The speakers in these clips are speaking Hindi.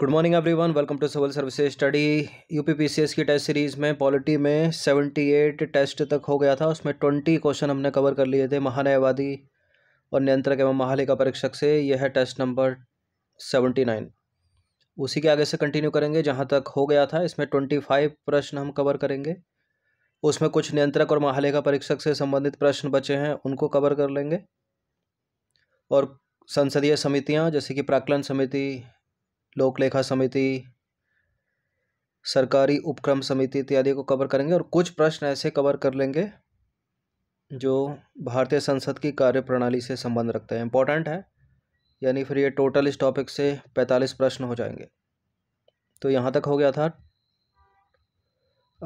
good morning everyone welcome to civil services study UPPCS की टेस्ट सीरीज़ में पॉलिटी में सेवेंटी एट टेस्ट तक हो गया था उसमें ट्वेंटी क्वेश्चन हमने कवर कर लिए थे महान्यायवादी और नियंत्रक एवं महालेखा परीक्षक से यह है टेस्ट नंबर सेवेंटी नाइन उसी के आगे से कंटिन्यू करेंगे जहाँ तक हो गया था इसमें फाइव प्रश्न हम कवर करेंगे उसमें कुछ नियंत्रक और महालेखा परीक्षक से संबंधित प्रश्न बचे हैं उनको कवर कर लेंगे और संसदीय समितियाँ जैसे कि प्राकलन समिति लोकलेखा समिति सरकारी उपक्रम समिति इत्यादि को कवर करेंगे और कुछ प्रश्न ऐसे कवर कर लेंगे जो भारतीय संसद की कार्य प्रणाली से संबंध रखते हैं इंपॉर्टेंट है यानी फिर ये टोटल इस टॉपिक से पैंतालीस प्रश्न हो जाएंगे तो यहाँ तक हो गया था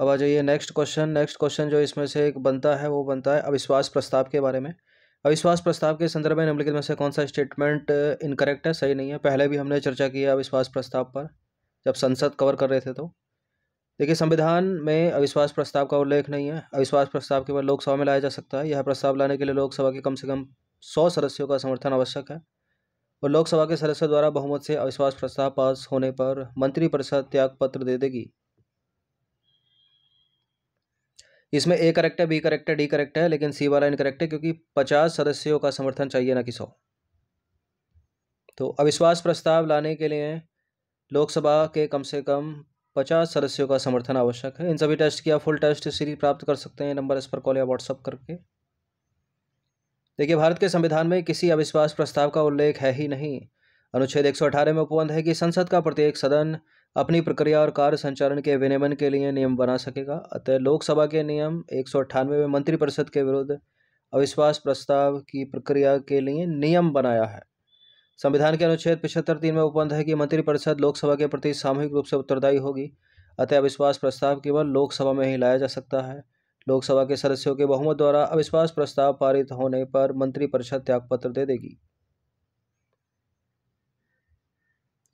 अब आ जाइए नेक्स्ट क्वेश्चन नेक्स्ट क्वेश्चन जो इसमें से एक बनता है वो बनता है अविश्वास प्रस्ताव के बारे में अविश्वास प्रस्ताव के संदर्भ में निम्नलिखित में से कौन सा स्टेटमेंट इनकरेक्ट uh, है सही नहीं है पहले भी हमने चर्चा की है अविश्वास प्रस्ताव पर जब संसद कवर कर रहे थे तो देखिए संविधान में अविश्वास प्रस्ताव का उल्लेख नहीं है अविश्वास प्रस्ताव केवल लोकसभा में लाया जा सकता है यह प्रस्ताव लाने के लिए लोकसभा के कम से कम सौ सदस्यों का समर्थन आवश्यक है और लोकसभा के सदस्यों द्वारा बहुमत से अविश्वास प्रस्ताव पास होने पर मंत्रिपरिषद त्यागपत्र दे देगी इसमें ए करेक्ट है बी करेक्ट है डी करेक्ट है लेकिन सी वाला इनकरेक्ट है क्योंकि पचास सदस्यों का समर्थन चाहिए ना कि सौ तो अविश्वास प्रस्ताव लाने के लिए लोकसभा के कम से कम पचास सदस्यों का समर्थन आवश्यक है इन सभी टेस्ट किया फुल टेस्ट सीरीज प्राप्त कर सकते हैं नंबर इस पर कॉल या व्हाट्सअप करके देखिए भारत के संविधान में किसी अविश्वास प्रस्ताव का उल्लेख है ही नहीं अनुच्छेद एक में उपबंध है कि संसद का प्रत्येक सदन अपनी प्रक्रिया और कार्य संचालन के विनियमन के लिए नियम बना सकेगा अतः लोकसभा के नियम एक में मंत्रिपरिषद के विरुद्ध अविश्वास प्रस्ताव की प्रक्रिया के लिए नियम बनाया है संविधान के अनुच्छेद पिछहत्तर तीन में उपबंध है कि मंत्रिपरिषद लोकसभा के प्रति सामूहिक रूप से उत्तरदायी होगी अतः अविश्वास प्रस्ताव केवल लोकसभा में ही लाया जा सकता है लोकसभा के सदस्यों के बहुमत द्वारा अविश्वास प्रस्ताव पारित होने पर मंत्रिपरिषद त्यागपत्र दे देगी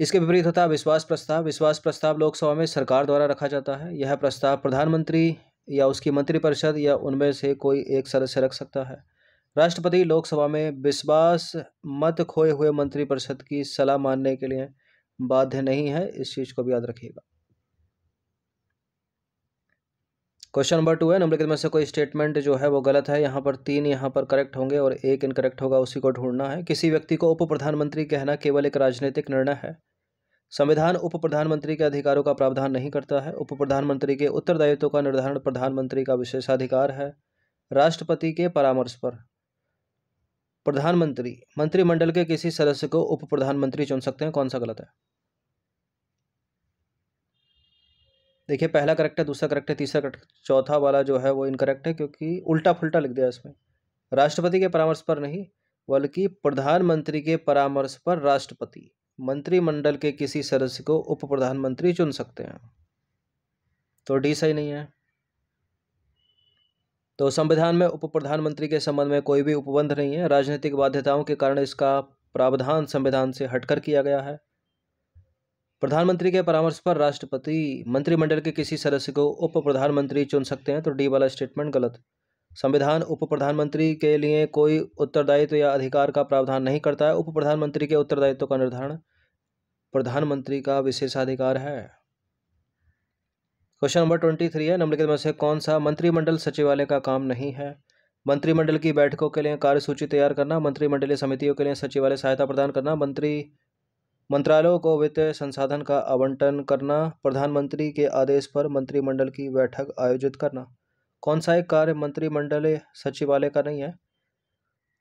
इसके विपरीत होता है विश्वास प्रस्ताव विश्वास प्रस्ताव लोकसभा में सरकार द्वारा रखा जाता है यह प्रस्ताव प्रधानमंत्री या उसकी मंत्रिपरिषद या उनमें से कोई एक सदस्य रख सकता है राष्ट्रपति लोकसभा में विश्वास मत खोए हुए मंत्रिपरिषद की सलाह मानने के लिए बाध्य नहीं है इस चीज़ को भी याद रखिएगा क्वेश्चन नंबर टू है निम्नलिखित में से कोई स्टेटमेंट जो है वो गलत है यहाँ पर तीन यहाँ पर करेक्ट होंगे और एक इनकरेक्ट होगा उसी को ढूंढना है किसी व्यक्ति को उप प्रधानमंत्री कहना केवल एक राजनीतिक निर्णय है संविधान उप प्रधानमंत्री के अधिकारों का प्रावधान नहीं करता है उप प्रधानमंत्री के उत्तरदायित्व का निर्धारण प्रधानमंत्री का विशेषाधिकार है राष्ट्रपति के परामर्श पर प्रधानमंत्री मंत्रिमंडल के किसी सदस्य को उप प्रधानमंत्री चुन सकते हैं कौन सा गलत है देखिए पहला करेक्ट है दूसरा करेक्ट है तीसरा करेक्ट चौथा वाला जो है वो इनकरेक्ट है क्योंकि उल्टा फुलटा लिख दिया इसमें राष्ट्रपति के परामर्श पर नहीं बल्कि प्रधानमंत्री के परामर्श पर राष्ट्रपति मंत्रिमंडल के किसी सदस्य को उप प्रधानमंत्री चुन सकते हैं तो डी सही नहीं है तो संविधान में उप प्रधानमंत्री के संबंध में कोई भी उपबंध नहीं है राजनीतिक बाध्यताओं के कारण इसका प्रावधान संविधान से हटकर किया गया है प्रधानमंत्री के परामर्श पर राष्ट्रपति मंत्रिमंडल के किसी सदस्य को उप प्रधानमंत्री चुन सकते हैं तो डी वाला स्टेटमेंट गलत संविधान उप प्रधानमंत्री के लिए कोई उत्तरदायित्व या अधिकार का प्रावधान नहीं करता है उप प्रधानमंत्री के उत्तरदायित्व का निर्धारण प्रधानमंत्री का विशेषाधिकार है क्वेश्चन नंबर ट्वेंटी थ्री है निम्नलिखित में से कौन सा मंत्रिमंडल सचिवालय का काम नहीं है मंत्रिमंडल की बैठकों के लिए कार्यसूची तैयार करना मंत्रिमंडलीय समितियों के लिए सचिवालय सहायता प्रदान करना मंत्री मंत्रालयों को वित्तीय संसाधन का आवंटन करना प्रधानमंत्री के आदेश पर मंत्रिमंडल की बैठक आयोजित करना कौन सा एक कार्य मंत्रिमंडल सचिवालय का नहीं है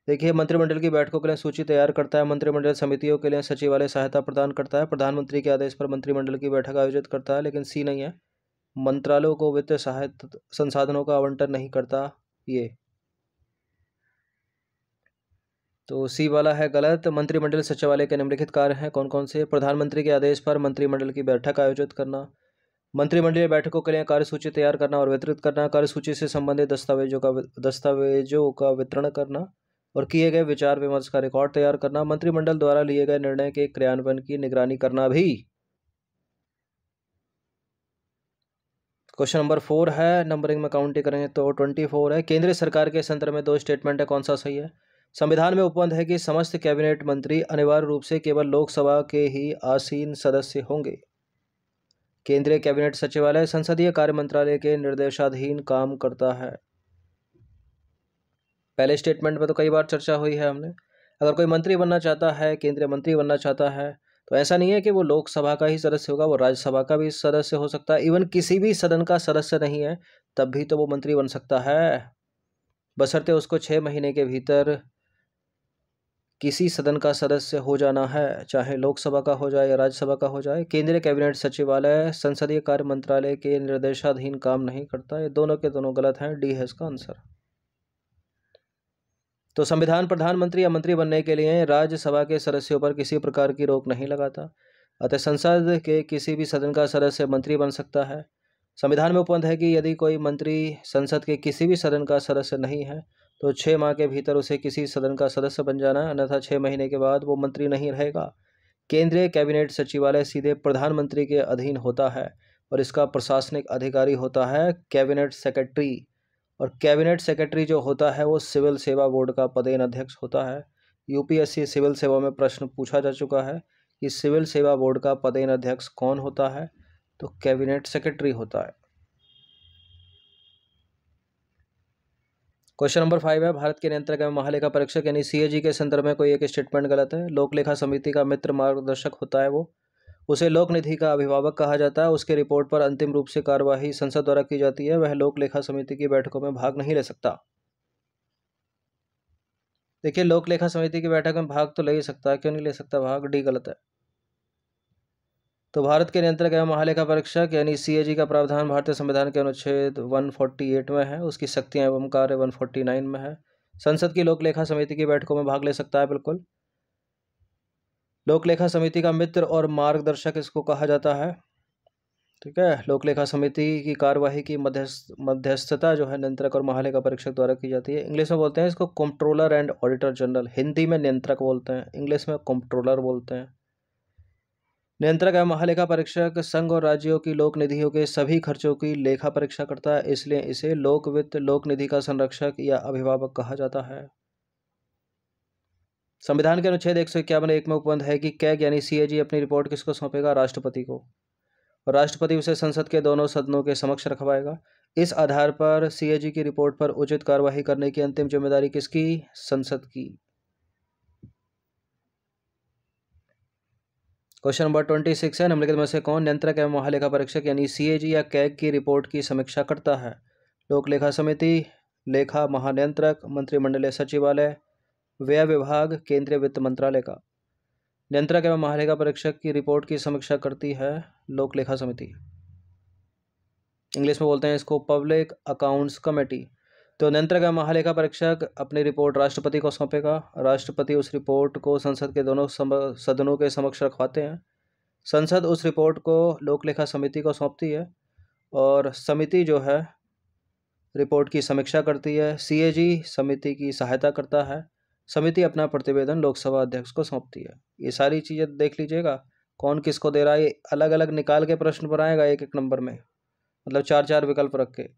देखिए मंत्रिमंडल की बैठकों के लिए सूची तैयार करता है मंत्रिमंडल समितियों के लिए सचिवालय सहायता प्रदान करता है प्रधानमंत्री के आदेश पर मंत्रिमंडल की बैठक आयोजित करता है लेकिन सी नहीं है मंत्रालयों को वित्तीय सहायता संसाधनों का आवंटन नहीं करता ये तो सी वाला है गलत मंत्रिमंडल सचिवालय के निम्नलिखित कार्य हैं कौन कौन से प्रधानमंत्री के आदेश पर मंत्रिमंडल की बैठक आयोजित करना मंत्रिमंडलीय बैठकों के लिए कार्यसूची तैयार करना और वितरित करना कार्यसूची से संबंधित दस्तावेजों का दस्तावेजों का वितरण करना और किए गए विचार विमर्श का रिकॉर्ड तैयार करना मंत्रिमंडल द्वारा लिए गए निर्णय के क्रियान्वयन की निगरानी करना भी क्वेश्चन नंबर फोर है नंबरिंग में काउंटिंग करेंगे तो ट्वेंटी फोर है केंद्र सरकार के संदर्भ में दो स्टेटमेंट है कौन सा सही है संविधान में उपबंध है कि समस्त कैबिनेट मंत्री अनिवार्य रूप से केवल लोकसभा के ही आसीन सदस्य होंगे केंद्रीय कैबिनेट सचिवालय संसदीय कार्य मंत्रालय के निर्देशाधीन काम करता है पहले स्टेटमेंट में तो कई बार चर्चा हुई है हमने अगर कोई मंत्री बनना चाहता है केंद्रीय मंत्री बनना चाहता है तो ऐसा नहीं है कि वो लोकसभा का ही सदस्य होगा वो राज्यसभा का भी सदस्य हो सकता है इवन किसी भी सदन का सदस्य नहीं है तब भी तो वो मंत्री बन सकता है बसरते उसको छः महीने के भीतर किसी सदन का सदस्य हो जाना है चाहे लोकसभा का हो जाए या राज्यसभा का हो जाए केंद्रीय कैबिनेट सचिवालय संसदीय कार्य मंत्रालय के निर्देशाधीन काम नहीं करता ये दोनों के दोनों गलत हैं डी है इसका आंसर तो संविधान प्रधानमंत्री या मंत्री बनने के लिए राज्यसभा के सदस्यों पर किसी प्रकार की रोक नहीं लगाता अतः संसद के किसी भी सदन का सदस्य मंत्री बन सकता है संविधान में उपबंध है कि यदि कोई मंत्री संसद के किसी भी सदन का सदस्य नहीं है तो छः माह के भीतर उसे किसी सदन का सदस्य बन जाना अन्यथा छः महीने के बाद वो मंत्री नहीं रहेगा केंद्रीय कैबिनेट सचिवालय सीधे प्रधानमंत्री के अधीन होता है और इसका प्रशासनिक अधिकारी होता है कैबिनेट सेक्रेटरी और कैबिनेट सेक्रेटरी जो होता है वो सिविल सेवा बोर्ड का पदेन अध्यक्ष होता है यूपीएससी सिविल सेवा में प्रश्न पूछा जा चुका है कि सिविल सेवा बोर्ड का पदेन अध्यक्ष कौन होता है तो कैबिनेट सेक्रेटरी होता है क्वेश्चन नंबर फाइव है भारत के नियंत्रक एवं महालेखा परीक्षक यानी सीएजी के संदर्भ में कोई एक स्टेटमेंट गलत है लोकलेखा समिति का मित्र मार्गदर्शक होता है वो उसे लोक निधि का अभिभावक कहा जाता है उसके रिपोर्ट पर अंतिम रूप से कार्यवाही संसद द्वारा की जाती है वह लोकलेखा समिति की बैठकों में भाग नहीं ले सकता देखिए लोकलेखा समिति की बैठक में भाग तो ले ही सकता है क्यों नहीं ले सकता भाग डी गलत है तो भारत के नियंत्रक एवं महालेखा परीक्षक यानी सी का प्रावधान भारतीय संविधान के अनुच्छेद 148 में है उसकी शक्तियाँ एवं कार्य 149 में है संसद की लोकलेखा समिति की बैठकों में भाग ले सकता है बिल्कुल लोकलेखा समिति का मित्र और मार्गदर्शक इसको कहा जाता है ठीक है लोकलेखा समिति की कार्यवाही की मध्यस्थ मध्यस्थता जो है नियंत्रक और महालेखा परीक्षक द्वारा की जाती है इंग्लिश में बोलते हैं इसको controller and auditor general Hindi में नियंत्रक बोलते हैं इंग्लिश में कंट्रोलर बोलते हैं नियंत्रक एवं महालेखा परीक्षक संघ और राज्यों की लोक निधियों के सभी खर्चों की लेखा परीक्षा करता है इसलिए इसे लोक वित्त लोक निधि का संरक्षक या अभिभावक कहा जाता है संविधान के अनुच्छेद एक सौ इक्यावन एक में उपबंध है कि कैग यानी सीएजी अपनी रिपोर्ट किसको सौंपेगा राष्ट्रपति को और राष्ट्रपति उसे संसद के दोनों सदनों के समक्ष रखवाएगा इस आधार पर सीएजी की रिपोर्ट पर उचित कार्यवाही करने की अंतिम जिम्मेदारी किसकी संसद की क्वेश्चन नंबर ट्वेंटी सिक्स है निम्नलिखित में से कौन नियंत्रक एवं महालेखा परीक्षक यानी सी या कैग की रिपोर्ट की समीक्षा करता है लोक लेखा समिति लेखा महानियंत्रक मंत्रिमंडलीय सचिवालय व्यय विभाग केंद्रीय वित्त मंत्रालय का नियंत्रक एवं महालेखा परीक्षक की रिपोर्ट की समीक्षा करती है लोक लेखा समिति इंग्लिश में बोलते हैं इसको पब्लिक अकाउंट्स कमेटी तो नियंत्रक का महालेखा परीक्षक अपनी रिपोर्ट राष्ट्रपति को सौंपेगा राष्ट्रपति उस रिपोर्ट को संसद के दोनों सदनों के समक्ष रखवाते हैं संसद उस रिपोर्ट को लोक लेखा समिति को सौंपती है और समिति जो है रिपोर्ट की समीक्षा करती है सीएजी समिति की सहायता करता है समिति अपना प्रतिवेदन लोकसभा अध्यक्ष को सौंपती है ये सारी चीज़ें देख लीजिएगा कौन किसको दे रहा है अलग अलग निकाल के प्रश्न बनाएगा एक एक नंबर में मतलब चार चार विकल्प रख के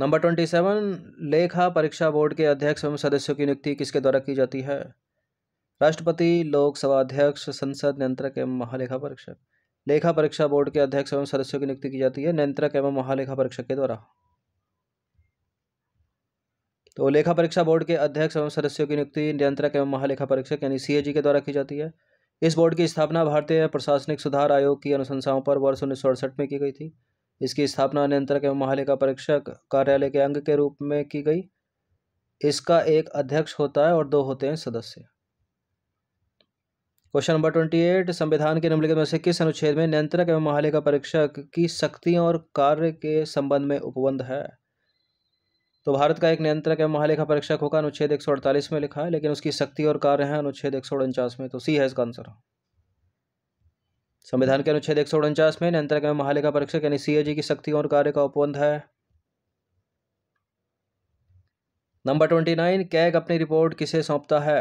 नंबर ट्वेंटी सेवन लेखा परीक्षा बोर्ड के अध्यक्ष एवं सदस्यों की नियुक्ति किसके द्वारा की जाती है राष्ट्रपति लोकसभा अध्यक्ष संसद नियंत्रक एवं महालेखा परीक्षक लेखा परीक्षा बोर्ड के अध्यक्ष एवं सदस्यों की नियुक्ति की जाती है नियंत्रक एवं महालेखा परीक्षक के द्वारा तो लेखा परीक्षा बोर्ड के अध्यक्ष एवं सदस्यों की नियुक्ति नियंत्रक एवं महालेखा परीक्षक यानी सीएजी के द्वारा की जाती है इस बोर्ड की स्थापना भारतीय प्रशासनिक सुधार आयोग की अनुशंसाओं पर वर्ष उन्नीस में की गई थी इसकी स्थापना नियंत्रक एवं महालेखा परीक्षक कार्यालय के अंग के रूप में की गई इसका एक अध्यक्ष होता है और दो होते हैं सदस्य क्वेश्चन नंबर ट्वेंटी एट संविधान के निम्नलिखित में से किस अनुच्छेद में नियंत्रक एवं महालेखा परीक्षक की शक्तियों और कार्य के संबंध में उपबंध है तो भारत का एक नियंत्रक एवं महालेखा परीक्षक होगा अनुच्छेद एक में लिखा है लेकिन उसकी शक्ति और कार्य है अनुच्छेद एक में तो सी है इसका आंसर संविधान के अनुच्छेद एक में नियंत्रक एवं महालेखा परीक्षक यानी सीएजी की शक्ति और कार्य का उपबंध है नंबर ट्वेंटी नाइन कैग अपनी रिपोर्ट किसे सौंपता है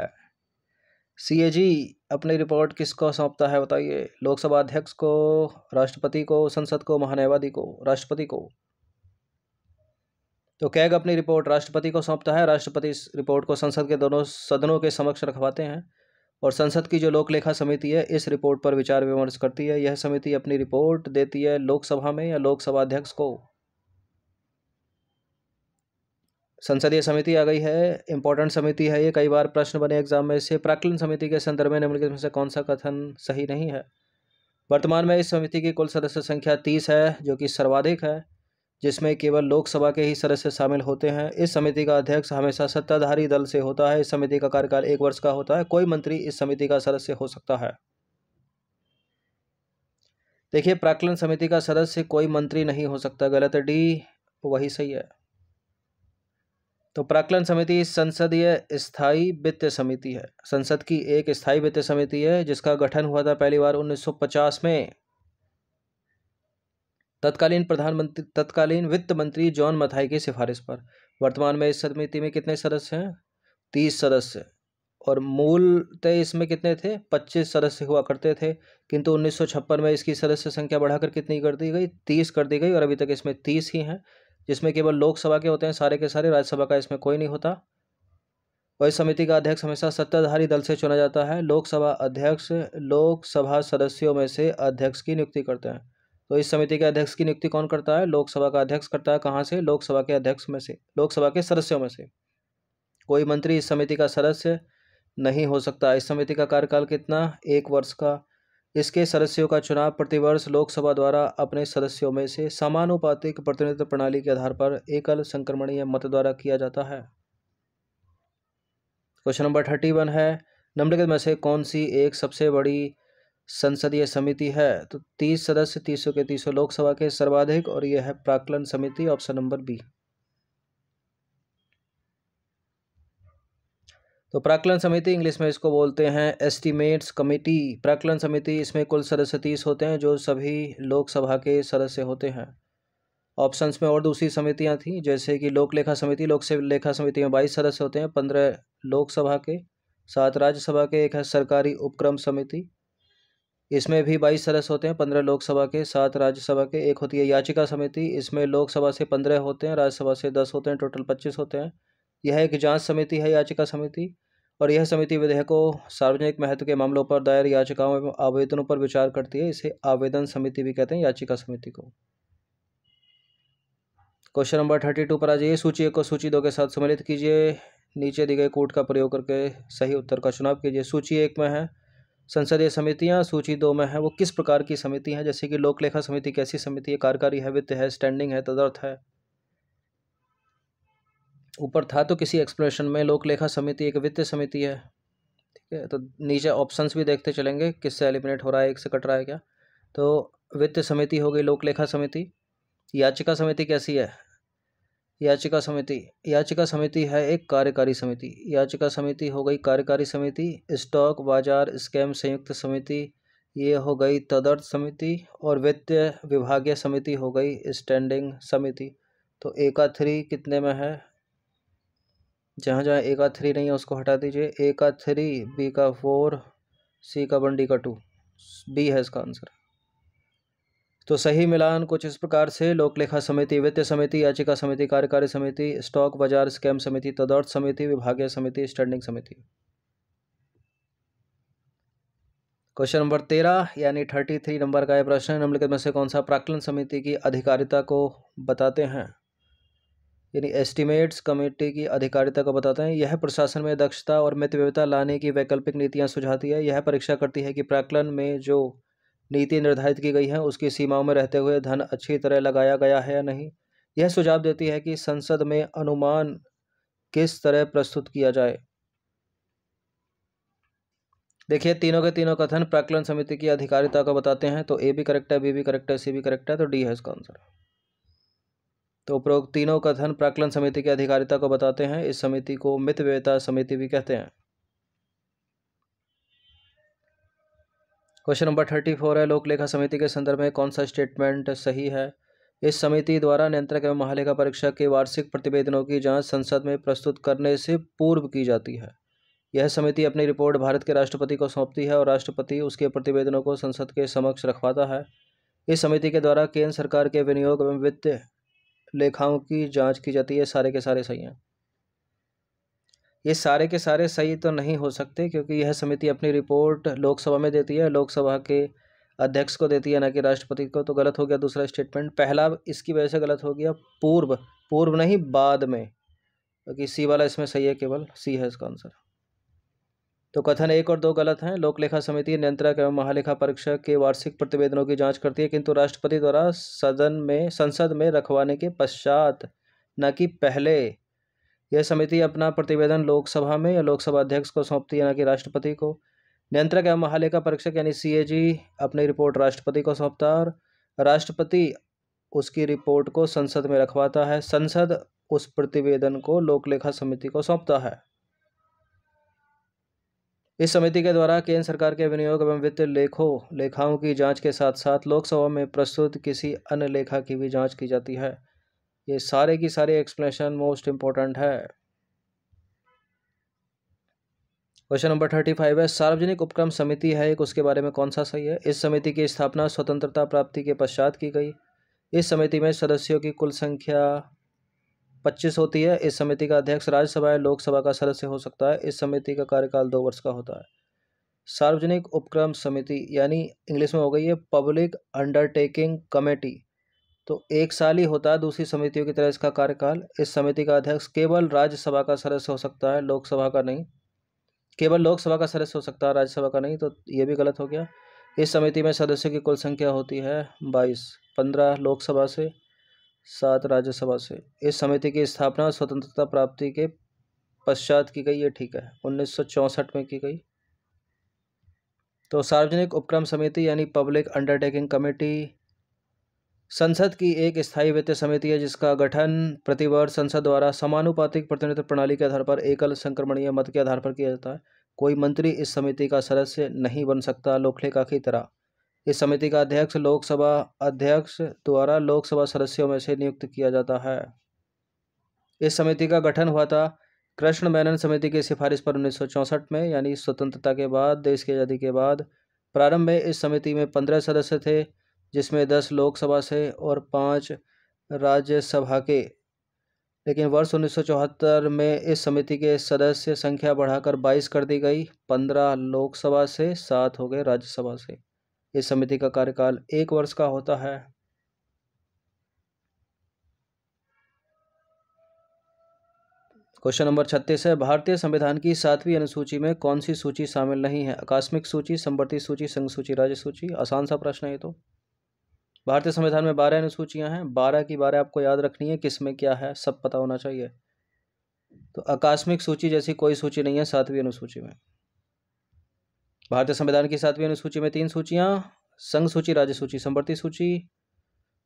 सीएजी अपनी रिपोर्ट किसको सौंपता है बताइए लोकसभा अध्यक्ष को राष्ट्रपति को संसद को महान्यायवादी को राष्ट्रपति को तो कैग अपनी रिपोर्ट राष्ट्रपति को सौंपता है राष्ट्रपति इस रिपोर्ट को संसद के दोनों सदनों के समक्ष रखवाते हैं और संसद की जो लोकलेखा समिति है इस रिपोर्ट पर विचार विमर्श करती है यह समिति अपनी रिपोर्ट देती है लोकसभा में या लोकसभा अध्यक्ष को संसदीय समिति आ गई है इंपॉर्टेंट समिति है ये कई बार प्रश्न बने एग्जाम में इससे प्राकलन समिति के संदर्भ में निम्नलिखित में से कौन सा कथन सही नहीं है वर्तमान में इस समिति की कुल सदस्य संख्या तीस है जो कि सर्वाधिक है जिसमें केवल लोकसभा के ही सदस्य शामिल होते हैं इस समिति का अध्यक्ष हमेशा सत्ताधारी दल से होता है इस समिति का कार्यकाल एक वर्ष का होता है कोई मंत्री इस समिति का सदस्य हो सकता है देखिए प्राकलन समिति का सदस्य कोई मंत्री नहीं हो सकता गलत है डी वही सही है तो प्राकलन समिति संसदीय स्थायी वित्त समिति है संसद की एक स्थायी वित्त समिति है जिसका गठन हुआ था पहली बार 1950 में तत्कालीन प्रधानमंत्री तत्कालीन वित्त मंत्री जॉन मथाई की सिफारिश पर वर्तमान में इस समिति में कितने सदस्य हैं तीस सदस्य और मूलतः इसमें कितने थे पच्चीस सदस्य हुआ करते थे किंतु उन्नीस में इसकी सदस्य संख्या बढ़ाकर कितनी कर दी गई तीस कर दी गई और अभी तक इसमें तीस ही हैं जिसमें केवल लोकसभा के होते हैं सारे के सारे राज्यसभा का इसमें कोई नहीं होता और इस समिति का अध्यक्ष हमेशा सत्ताधारी दल से चुना जाता है लोकसभा अध्यक्ष लोकसभा सदस्यों में से अध्यक्ष की नियुक्ति करते हैं तो इस समिति के अध्यक्ष की नियुक्ति कौन करता है लोकसभा का अध्यक्ष करता है कहाँ से लोकसभा के अध्यक्ष में से लोकसभा के सदस्यों में से कोई मंत्री इस समिति का सदस्य नहीं हो सकता इस समिति का कार्यकाल कितना एक वर्ष का इसके सदस्यों का चुनाव प्रतिवर्ष लोकसभा द्वारा अपने सदस्यों में से समानुपातिक प्रतिनिधित्व प्रणाली के आधार पर एकल संक्रमणीय मत द्वारा किया जाता है क्वेश्चन नंबर थर्टी वन है निम्नलिखित में से कौन सी एक सबसे बड़ी संसदीय समिति है तो तीस सदस्य तीसों के तीसों लोकसभा के सर्वाधिक और यह है प्राकलन समिति ऑप्शन नंबर बी तो प्राकलन समिति इंग्लिश में इसको बोलते हैं एस्टिमेट्स कमेटी प्राकलन समिति इसमें कुल सदस्य तीस होते हैं जो सभी लोकसभा के सदस्य होते हैं ऑप्शंस में और दूसरी समितियां थी जैसे कि लोक लेखा समिति लोक लेखा समिति में बाईस सदस्य होते हैं पंद्रह लोकसभा के सात राज्यसभा के एक है सरकारी उपक्रम समिति इसमें भी बाईस सदस्य होते हैं पंद्रह लोकसभा के सात राज्यसभा के एक होती है याचिका समिति इसमें लोकसभा से पंद्रह होते हैं राज्यसभा से दस होते हैं टोटल पच्चीस होते हैं यह एक जांच समिति है याचिका समिति और यह समिति विधेयकों सार्वजनिक महत्व के मामलों पर दायर याचिकाओं एवं आवेदनों पर विचार करती है इसे आवेदन समिति भी कहते हैं याचिका समिति को क्वेश्चन नंबर थर्टी टू पर आ जाइए सूची एक को सूची दो के साथ सम्मिलित कीजिए नीचे दी गई कोट का प्रयोग करके सही उत्तर का चुनाव कीजिए सूची एक में है संसदीय समितियां सूची दो में हैं वो किस प्रकार की समिति हैं जैसे कि लोक लेखा समिति कैसी समिति है कार्यकारी है वित्त है स्टैंडिंग है तदर्थ है ऊपर था तो किसी एक्सप्लेनेशन में लोक लेखा समिति एक वित्त समिति है ठीक है तो नीचे ऑप्शंस भी देखते चलेंगे किससे एलिमिनेट हो रहा है एक से कट रहा है क्या तो वित्त समिति हो गई लोक लेखा समिति याचिका समिति कैसी है याचिका समिति याचिका समिति है एक कार्यकारी समिति याचिका समिति हो गई कार्यकारी समिति स्टॉक बाजार स्कैम संयुक्त समिति ये हो गई तदर्थ समिति और वित्तीय विभागीय समिति हो गई स्टैंडिंग समिति तो एका थ्री कितने में है जहाँ जहाँ एका थ्री नहीं है उसको हटा दीजिए ए का थ्री बी का फोर सी का वन डी का टू बी है इसका आंसर तो सही मिलान कुछ इस प्रकार से लोकलेखा समिति वित्त समिति याचिका समिति कार्यकारी समिति स्टॉक बाजार स्कैम समिति तदर्थ समिति विभागीय समिति स्टैंडिंग समिति क्वेश्चन नंबर तेरह यानी थर्टी थ्री नंबर का यह प्रश्न है निम्नलिखित में से कौन सा प्राकलन समिति की अधिकारिता को बताते हैं यानी एस्टिमेट्स कमेटी की अधिकारिता को बताते हैं यह प्रशासन में दक्षता और मितव्यता लाने की वैकल्पिक नीतियां सुझाती है यह परीक्षा करती है कि प्राकलन में जो नीति निर्धारित की गई है उसकी सीमाओं में रहते हुए धन अच्छी तरह लगाया गया है या नहीं यह सुझाव देती है कि संसद में अनुमान किस तरह प्रस्तुत किया जाए देखिए तीनों के तीनों कथन प्रकलन समिति की अधिकारिता को बताते हैं तो ए भी करेक्ट है बी भी करेक्ट है सी भी करेक्ट है तो डी है इसका आंसर तो उपरोक्त तीनों कथन प्रकलन समिति की अधिकारिता को बताते हैं इस समिति को मितव्ययता समिति भी कहते हैं क्वेश्चन नंबर थर्टी फोर है लोकलेखा समिति के संदर्भ में कौन सा स्टेटमेंट सही है इस समिति द्वारा नियंत्रक एवं महालेखा परीक्षा के वार्षिक प्रतिवेदनों की जांच संसद में प्रस्तुत करने से पूर्व की जाती है यह समिति अपनी रिपोर्ट भारत के राष्ट्रपति को सौंपती है और राष्ट्रपति उसके प्रतिवेदनों को संसद के समक्ष रखवाता है इस समिति के द्वारा केंद्र सरकार के विनियोग एवं वित्त लेखाओं की जाँच की जाती है सारे के सारे सही हैं ये सारे के सारे सही तो नहीं हो सकते क्योंकि यह समिति अपनी रिपोर्ट लोकसभा में देती है लोकसभा के अध्यक्ष को देती है ना कि राष्ट्रपति को तो गलत हो गया दूसरा स्टेटमेंट पहला इसकी वजह से गलत हो गया पूर्व पूर्व नहीं बाद में क्योंकि सी वाला इसमें सही है केवल सी है इसका आंसर तो कथन एक और दो गलत हैं लोकलेखा समिति नियंत्रक एवं महालेखा परीक्षक के वार्षिक प्रतिवेदनों की जांच करती है किंतु राष्ट्रपति द्वारा सदन में संसद में रखवाने के पश्चात न कि पहले यह समिति अपना प्रतिवेदन लोकसभा में या लोकसभा अध्यक्ष को सौंपती है ना कि राष्ट्रपति को नियंत्रक एवं महालेखा परीक्षक यानी सी अपनी रिपोर्ट राष्ट्रपति को सौंपता है और राष्ट्रपति उसकी रिपोर्ट को संसद में रखवाता है संसद उस प्रतिवेदन को लोकलेखा समिति को सौंपता है इस समिति के द्वारा केंद्र सरकार के विनियोग एवं वित्तीय लेखों लेखाओं की जांच के साथ साथ लोकसभा में प्रस्तुत किसी अन्य लेखा की भी जांच की जाती है ये सारे की सारे एक्सप्लेनेशन मोस्ट इंपॉर्टेंट है क्वेश्चन नंबर थर्टी फाइव है सार्वजनिक उपक्रम समिति है एक उसके बारे में कौन सा सही है इस समिति की स्थापना स्वतंत्रता प्राप्ति के पश्चात की गई इस समिति में सदस्यों की कुल संख्या पच्चीस होती है इस समिति का अध्यक्ष राज्यसभा या लोकसभा का सदस्य हो सकता है इस समिति का कार्यकाल दो वर्ष का होता है सार्वजनिक उपक्रम समिति यानी इंग्लिश में हो गई है पब्लिक अंडरटेकिंग कमेटी तो एक साल ही होता है दूसरी समितियों की तरह इसका कार्यकाल इस समिति का अध्यक्ष केवल राज्यसभा का सदस्य हो सकता है लोकसभा का नहीं केवल लोकसभा का सदस्य हो सकता है राज्यसभा का नहीं तो ये भी गलत हो गया इस समिति में सदस्यों की कुल संख्या होती है बाईस पंद्रह लोकसभा से सात राज्यसभा से इस समिति की स्थापना स्वतंत्रता प्राप्ति के पश्चात की गई ये ठीक है उन्नीस में की गई तो सार्वजनिक उपक्रम समिति यानी पब्लिक अंडरटेकिंग कमेटी संसद की एक स्थायी वित्तीय समिति है जिसका गठन प्रतिवर्ष संसद द्वारा समानुपातिक प्रतिनिधित्व प्रणाली के आधार पर एकल संक्रमणीय मत के आधार पर किया जाता है कोई मंत्री इस समिति का सदस्य नहीं बन सकता लोकलेखा की तरह इस समिति का अध्यक्ष लोकसभा अध्यक्ष द्वारा लोकसभा सदस्यों में से नियुक्त किया जाता है इस समिति का गठन हुआ था कृष्ण मेनन समिति की सिफारिश पर उन्नीस में यानी स्वतंत्रता के बाद देश की आज़ादी के बाद प्रारंभ में इस समिति में पंद्रह सदस्य थे जिसमें दस लोकसभा से और पाँच राज्यसभा के लेकिन वर्ष उन्नीस में इस समिति के सदस्य संख्या बढ़ाकर 22 कर दी गई 15 लोकसभा से सात हो गए राज्यसभा से इस समिति का कार्यकाल एक वर्ष का होता है क्वेश्चन नंबर छत्तीस है भारतीय संविधान की सातवीं अनुसूची में कौन सी सूची शामिल नहीं है आकस्मिक सूची संवर्ती सूची संघ सूची राज्य सूची आसान सा प्रश्न है तो भारतीय संविधान में बारह अनुसूचियाँ हैं बारह की बारह आपको याद रखनी है किस में क्या है सब पता होना चाहिए तो आकस्मिक सूची जैसी कोई सूची नहीं है सातवीं अनुसूची में भारतीय संविधान की सातवीं अनुसूची में तीन सूचियाँ संघ सूची राज्य सूची समवर्ती सूची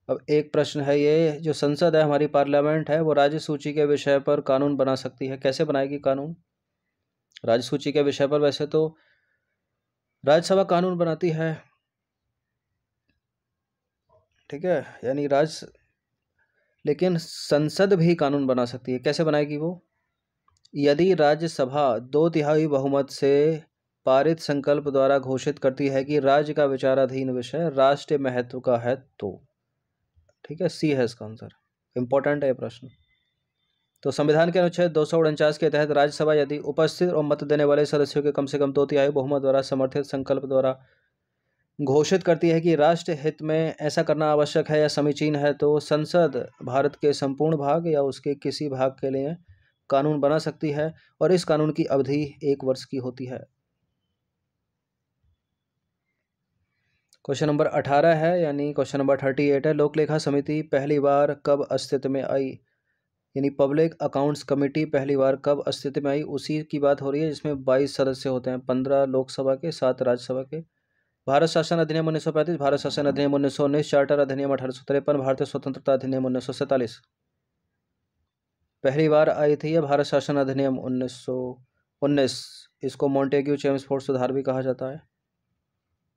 अब एक प्रश्न है ये जो संसद है हमारी पार्लियामेंट है वो राज्य सूची के विषय पर कानून बना सकती है कैसे बनाएगी कानून राज्य सूची के विषय पर वैसे तो राज्यसभा कानून बनाती है ठीक है यानी राज लेकिन संसद भी कानून बना सकती है कैसे बनाएगी वो यदि राज्यसभा दो तिहाई बहुमत से पारित संकल्प द्वारा घोषित करती है कि राज्य का विचाराधीन विषय राष्ट्रीय महत्व का है तो ठीक है सी है इसका आंसर इंपॉर्टेंट है प्रश्न तो संविधान के अनुच्छेद दो के तहत राज्यसभा यदि उपस्थित और मत देने वाले सदस्यों के कम से कम दो तिहाई बहुमत द्वारा समर्थित संकल्प द्वारा घोषित करती है कि राष्ट्र हित में ऐसा करना आवश्यक है या समीचीन है तो संसद भारत के संपूर्ण भाग या उसके किसी भाग के लिए कानून बना सकती है और इस कानून की अवधि एक वर्ष की होती है क्वेश्चन नंबर अठारह है यानी क्वेश्चन नंबर थर्टी एट है लोकलेखा समिति पहली बार कब अस्तित्व में आई यानी पब्लिक अकाउंट्स कमेटी पहली बार कब अस्तित्व में आई उसी की बात हो रही है जिसमें बाईस सदस्य होते हैं पंद्रह लोकसभा के सात राज्यसभा के भारत शासन अधिनियम उन्नीस सौ पैंतीस भारत शासन अधिनियम उन्नीस सौ उन्नीस चार्टर अधिनियम अठारह सौ तिरपन भारतीय स्वतंत्रता अधिनियम उन्नीस सौ सैंतालीस पहली बार आई थी यह भारत शासन अधिनियम उन्नीस सौ उन्नीस इसको मोन्टेग्यू चेम्सफोर्ड सुधार भी कहा जाता है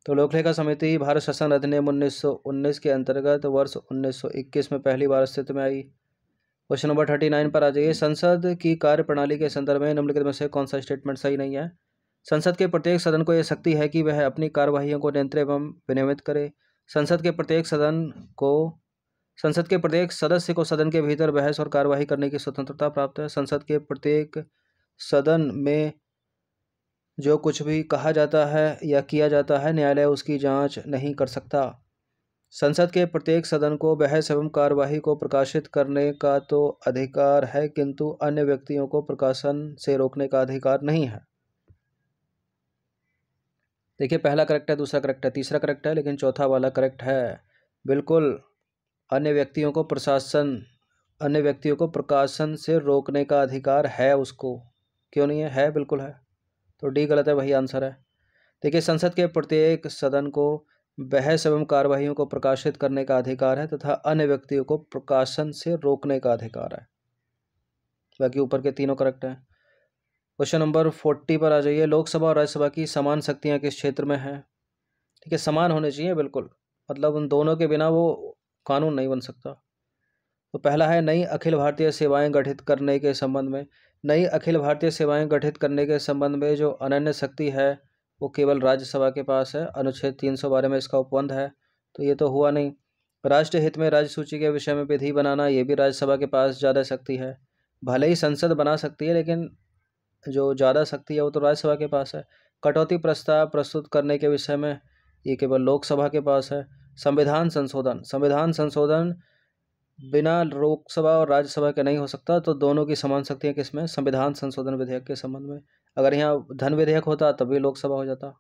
तो लोकलेखा समिति भारत शासन अधिनियम उन्नीस सौ उन्नीस के अंतर्गत वर्ष उन्नीस सौ इक्कीस में पहली बार अस्तित्व में आई क्वेश्चन नंबर थर्टी नाइन पर आ जाइए संसद की कार्य प्रणाली के संदर्भ में निम्नलिखित में से कौन सा स्टेटमेंट सही नहीं है संसद के प्रत्येक सदन को यह शक्ति है कि वह अपनी कार्यवाही को नियंत्रित एवं विनियमित करे संसद के प्रत्येक सदन को संसद के प्रत्येक सदस्य को सदन के भीतर बहस और कार्यवाही करने की स्वतंत्रता प्राप्त है संसद के प्रत्येक सदन में जो कुछ भी कहा जाता है या किया जाता है न्यायालय उसकी जांच नहीं कर सकता संसद के प्रत्येक सदन को बहस एवं कार्यवाही को प्रकाशित करने का तो अधिकार है किंतु अन्य व्यक्तियों को प्रकाशन से रोकने का अधिकार नहीं है देखिए पहला करेक्ट है दूसरा करेक्ट है तीसरा करेक्ट है लेकिन चौथा वाला करेक्ट है बिल्कुल अन्य व्यक्तियों को प्रशासन अन्य व्यक्तियों को प्रकाशन से रोकने का अधिकार है उसको क्यों नहीं है है बिल्कुल है तो डी गलत है वही आंसर है देखिए संसद के प्रत्येक सदन को बहस एवं कार्रवाइयों को प्रकाशित करने का अधिकार है तथा अन्य व्यक्तियों को प्रकाशन से रोकने का अधिकार है बाकी ऊपर के तीनों करेक्ट हैं क्वेश्चन नंबर फोर्टी पर आ जाइए लोकसभा और राज्यसभा की समान शक्तियाँ किस क्षेत्र में हैं ठीक है समान होने चाहिए बिल्कुल मतलब उन दोनों के बिना वो कानून नहीं बन सकता तो पहला है नई अखिल भारतीय सेवाएं गठित करने के संबंध में नई अखिल भारतीय सेवाएं गठित करने के संबंध में जो अनन्य शक्ति है वो केवल राज्यसभा के पास है अनुच्छेद तीन सौ बारह में इसका उपबंध है तो ये तो हुआ नहीं राष्ट्र हित में राज्य सूची के विषय में विधि बनाना ये भी राज्यसभा के पास ज़्यादा शक्ति है भले ही संसद बना सकती है लेकिन जो ज़्यादा शक्ति है वो तो राज्यसभा के पास है कटौती प्रस्ताव प्रस्तुत करने के विषय में ये केवल लोकसभा के पास है संविधान संशोधन संविधान संशोधन बिना लोकसभा और राज्यसभा के नहीं हो सकता तो दोनों की समान शक्तियाँ किसमें संविधान संशोधन विधेयक के संबंध में अगर यहाँ धन विधेयक होता तब भी लोकसभा हो जाता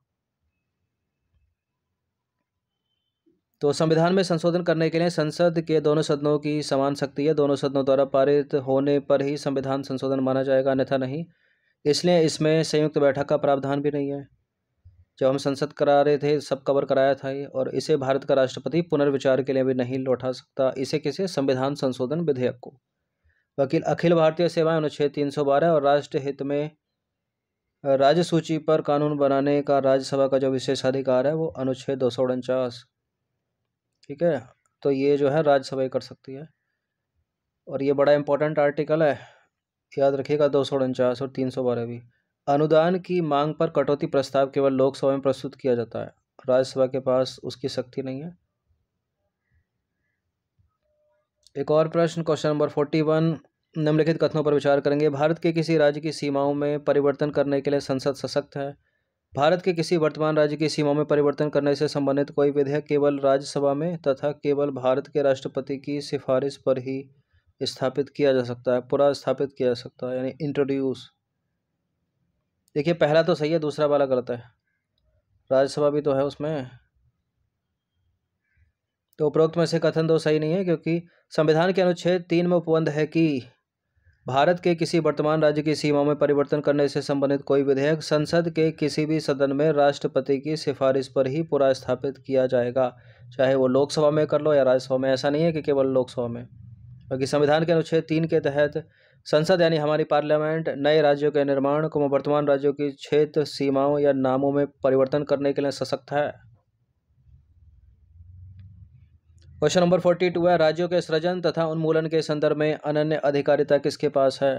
तो संविधान में संशोधन करने के लिए संसद के दोनों सदनों की समान शक्ति है दोनों सदनों द्वारा पारित होने पर ही संविधान संशोधन माना जाएगा अन्यथा नहीं इसलिए इसमें संयुक्त बैठक का प्रावधान भी नहीं है जब हम संसद करा रहे थे सब कवर कराया था ये और इसे भारत का राष्ट्रपति पुनर्विचार के लिए भी नहीं लौटा सकता इसे किसी संविधान संशोधन विधेयक को वकील अखिल भारतीय सेवाएं अनुच्छेद तीन सौ बारह और राष्ट्र हित में राज्य सूची पर कानून बनाने का राज्यसभा का जो विशेष अधिकार है वो अनुच्छेद दो सौ उनचास ठीक है तो ये जो है राज्यसभा कर सकती है और ये बड़ा इम्पोर्टेंट आर्टिकल है याद रखिएगा दो सौ उनचास और तीन सौ बारह भी अनुदान की मांग पर कटौती प्रस्ताव केवल लोकसभा में प्रस्तुत किया जाता है राज्यसभा के पास उसकी शक्ति नहीं है एक और प्रश्न क्वेश्चन नंबर फोर्टी वन निम्नलिखित कथनों पर विचार करेंगे भारत के किसी राज्य की सीमाओं में परिवर्तन करने के लिए संसद सशक्त है भारत के किसी वर्तमान राज्य की सीमाओं में परिवर्तन करने से संबंधित कोई विधेयक केवल राज्यसभा में तथा केवल भारत के राष्ट्रपति की सिफारिश पर ही स्थापित किया जा सकता है पुरा स्थापित किया जा सकता है यानी इंट्रोड्यूस देखिए पहला तो सही है दूसरा वाला गलत है राज्यसभा भी तो है उसमें तो उपरोक्त में से कथन तो सही नहीं है क्योंकि संविधान के अनुच्छेद तीन में उपबंध है कि भारत के किसी वर्तमान राज्य की सीमा में परिवर्तन करने से संबंधित कोई विधेयक संसद के किसी भी सदन में राष्ट्रपति की सिफारिश पर ही पुरा स्थापित किया जाएगा चाहे वो लोकसभा में कर लो या राज्यसभा में ऐसा नहीं है कि केवल लोकसभा में क्योंकि संविधान के अनुच्छेद तीन के तहत संसद यानी हमारी पार्लियामेंट नए राज्यों के निर्माण को वर्तमान राज्यों की क्षेत्र सीमाओं या नामों में परिवर्तन करने के लिए सशक्त है क्वेश्चन नंबर फोर्टी टू है राज्यों के सृजन तथा उन्मूलन के संदर्भ में अनन्य अधिकारिता किसके पास है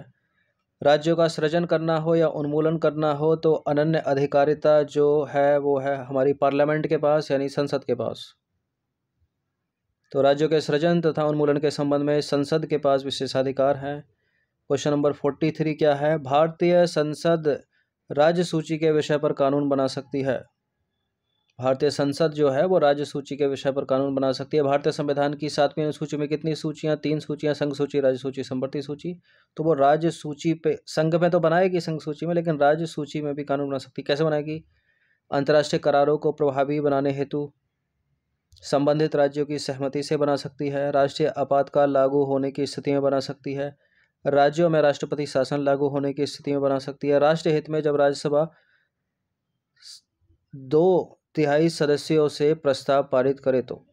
राज्यों का सृजन करना हो या उन्मूलन करना हो तो अनन्य अधिकारिता जो है वो है हमारी पार्लियामेंट के पास यानी संसद के पास तो राज्यों के सृजन तथा उन्मूलन के संबंध में संसद के पास विशेषाधिकार हैं क्वेश्चन नंबर फोर्टी थ्री क्या है भारतीय संसद राज्य सूची के विषय पर कानून बना सकती है भारतीय संसद जो है वो राज्य सूची के विषय पर कानून बना सकती है भारतीय संविधान की सातवीं अनुसूची में कितनी सूचियाँ तीन सूचियाँ संघ सूची राज्य सूची संवर्ती सूची तो वो राज्य सूची पे संघ में तो बनाएगी संघ सूची में लेकिन राज्य सूची में भी कानून बना सकती है कैसे बनाएगी अंतर्राष्ट्रीय करारों को प्रभावी बनाने हेतु संबंधित राज्यों की सहमति से बना सकती है राष्ट्रीय आपातकाल लागू होने की स्थिति में बना सकती है राज्यों में राष्ट्रपति शासन लागू होने की स्थिति में बना सकती है राष्ट्रीय हित में जब राज्यसभा दो तिहाई सदस्यों से प्रस्ताव पारित करे तो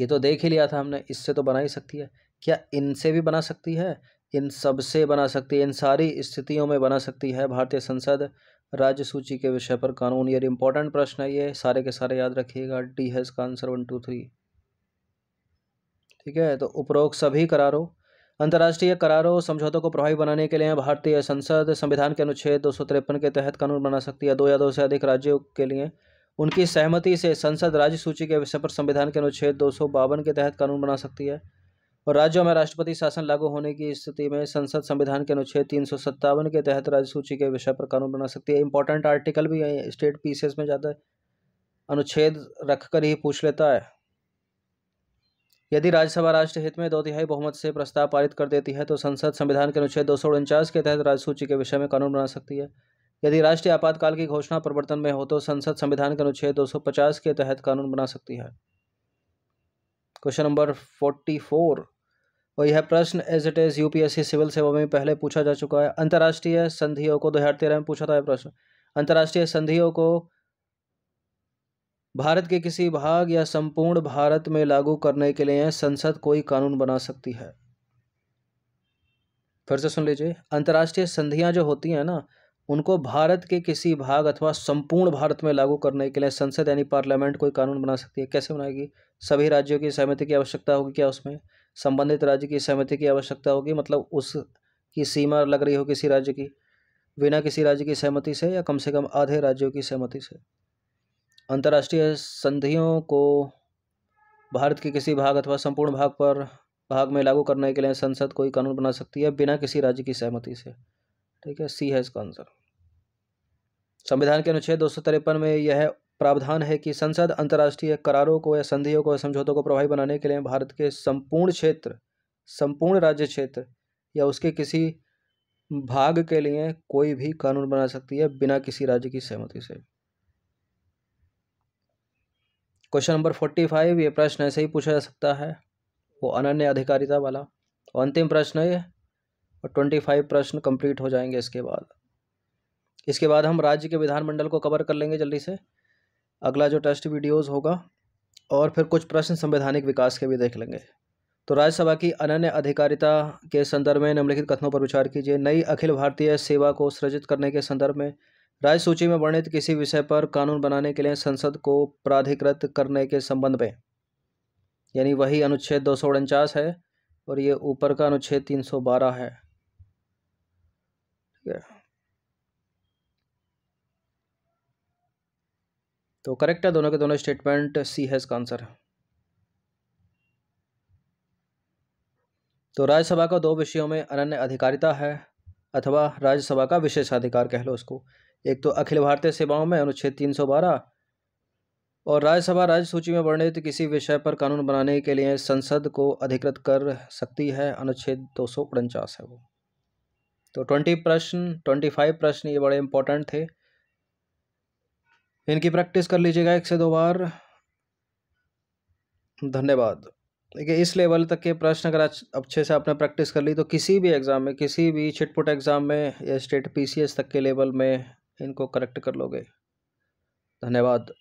ये तो देख ही लिया था हमने इससे तो बना ही सकती है क्या इनसे भी बना सकती है इन सबसे बना सकती है इन सारी स्थितियों में बना सकती है भारतीय संसद राज्य सूची के विषय पर कानून यार इंपॉर्टेंट प्रश्न है ये सारे के सारे याद रखिएगा डी हैज का आंसर वन टू थ्री ठीक है तो उपरोक्त सभी करारों अंतर्राष्ट्रीय करारों समझौतों को प्रभावी बनाने के लिए भारतीय संसद संविधान के अनुच्छेद दो के तहत कानून बना सकती है दो या दो से अधिक राज्यों के लिए उनकी सहमति से संसद राज्य सूची के विषय पर संविधान के अनुच्छेद दो के तहत कानून बना सकती है और राज्यों में राष्ट्रपति शासन लागू होने की स्थिति में संसद संविधान के अनुच्छेद तीन के तहत राज्य सूची के विषय पर कानून बना सकती है इंपॉर्टेंट आर्टिकल भी स्टेट पीसीएस में ज़्यादा अनुच्छेद रखकर ही पूछ लेता है यदि राज्यसभा राष्ट्र हित में दो तिहाई बहुमत से प्रस्ताव पारित कर देती है तो संसद संविधान के अनुच्छेद दो के तहत राज्य सूची के विषय में कानून बना सकती है यदि राष्ट्रीय आपातकाल की घोषणा प्रवर्तन में हो तो संसद संविधान के अनुच्छेद 250 के तहत कानून बना सकती है क्वेश्चन नंबर 44 और यह प्रश्न as it is UPSC civil सेवा में पहले पूछा जा चुका है अंतर्राष्ट्रीय संधियों को दो हज़ार तेरह में पूछा था यह प्रश्न अंतर्राष्ट्रीय संधियों को भारत के किसी भाग या संपूर्ण भारत में लागू करने के लिए संसद कोई कानून बना सकती है फिर से सुन लीजिए अंतर्राष्ट्रीय संधियां जो होती हैं ना उनको भारत के किसी भाग अथवा संपूर्ण भारत में लागू करने के लिए संसद यानी पार्लियामेंट कोई कानून बना सकती है कैसे बनाएगी सभी राज्यों की सहमति की आवश्यकता होगी क्या उसमें संबंधित राज्य की सहमति की आवश्यकता होगी मतलब उसकी सीमा लग रही हो किसी राज्य की बिना किसी राज्य की सहमति से या कम से कम आधे राज्यों की सहमति से अंतर्राष्ट्रीय संधियों को भारत के किसी भाग अथवा संपूर्ण भाग पर भाग में लागू करने के लिए संसद कोई कानून बना सकती है बिना किसी राज्य की सहमति से ठीक है सी है इसका आंसर संविधान के अनुच्छेद दो में यह प्रावधान है कि संसद अंतर्राष्ट्रीय करारों को या संधियों को या समझौतों को प्रभावी बनाने के लिए भारत के संपूर्ण क्षेत्र संपूर्ण राज्य क्षेत्र या उसके किसी भाग के लिए कोई भी कानून बना सकती है बिना किसी राज्य की सहमति से क्वेश्चन नंबर फोर्टी फाइव ये प्रश्न ऐसे ही पूछा जा सकता है वो अनन्य अधिकारिता वाला और अंतिम प्रश्न है और ट्वेंटी फाइव प्रश्न कंप्लीट हो जाएंगे इसके बाद इसके बाद हम राज्य के विधानमंडल को कवर कर लेंगे जल्दी से अगला जो टेस्ट वीडियोस होगा और फिर कुछ प्रश्न संवैधानिक विकास के भी देख लेंगे तो राज्यसभा की अनन्य अधिकारिता के संदर्भ में निम्नलिखित कथनों पर विचार कीजिए नई अखिल भारतीय सेवा को सृजित करने के संदर्भ में राज्य सूची में वर्णित किसी विषय पर कानून बनाने के लिए संसद को प्राधिकृत करने के संबंध में यानी वही अनुच्छेद दो है और ये ऊपर का अनुच्छेद तीन है ठीक है तो करेक्ट है दोनों के दोनों स्टेटमेंट सी है इसका आंसर तो राज्यसभा का दो विषयों में अनन्य अधिकारिता है अथवा राज्यसभा का विशेषाधिकार कह लो उसको एक तो अखिल भारतीय सेवाओं में अनुच्छेद तीन सौ बारह और राज्यसभा राज्य सूची में वर्णित किसी विषय पर कानून बनाने के लिए संसद को अधिकृत कर सकती है अनुच्छेद दो सौ उनचास है वो तो ट्वेंटी प्रश्न ट्वेंटी फाइव प्रश्न ये बड़े इंपॉर्टेंट थे इनकी प्रैक्टिस कर लीजिएगा एक से दो बार धन्यवाद देखिए इस लेवल तक के प्रश्न अगर अच्छे से आपने प्रैक्टिस कर ली तो किसी भी एग्ज़ाम में किसी भी छिटपुट एग्ज़ाम में या स्टेट पीसीएस तक के लेवल में इनको करेक्ट कर लोगे धन्यवाद